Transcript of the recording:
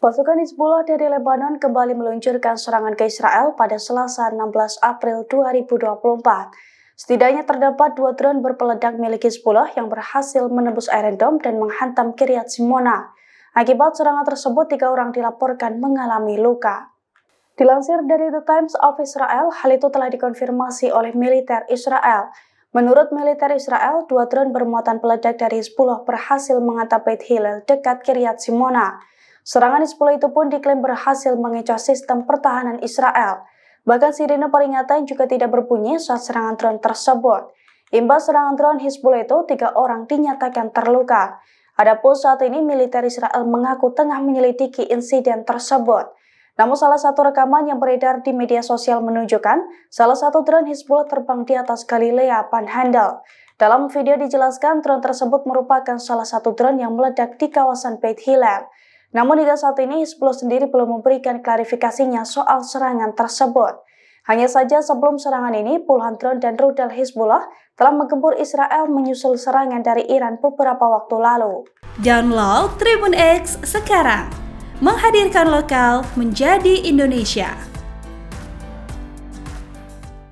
Pasukan Hezbollah dari Lebanon kembali meluncurkan serangan ke Israel pada Selasa 16 April 2024. Setidaknya terdapat dua drone berpeledak milik Hezbollah yang berhasil menembus Iron Dome dan menghantam Kiryat Simona. Akibat serangan tersebut, tiga orang dilaporkan mengalami luka. Dilansir dari The Times of Israel, hal itu telah dikonfirmasi oleh militer Israel. Menurut militer Israel, dua drone bermuatan peledak dari Hezbollah berhasil menghantam Beit Hillel dekat Kiryat Simona. Serangan Hizbullah itu pun diklaim berhasil mengecoh sistem pertahanan Israel. Bahkan sirine peringatan juga tidak berbunyi saat serangan drone tersebut. Imbas serangan drone Hizbullah itu, tiga orang dinyatakan terluka. Adapun saat ini militer Israel mengaku tengah menyelidiki insiden tersebut. Namun salah satu rekaman yang beredar di media sosial menunjukkan salah satu drone Hizbullah terbang di atas Galilea Panhandle. Dalam video dijelaskan drone tersebut merupakan salah satu drone yang meledak di kawasan Beit Hillel. Namun hingga saat ini Hizbullah sendiri belum memberikan klarifikasinya soal serangan tersebut. Hanya saja sebelum serangan ini, puluhan drone dan rudal Hizbullah telah menggempur Israel menyusul serangan dari Iran beberapa waktu lalu. Download Tribun X sekarang, menghadirkan lokal menjadi Indonesia.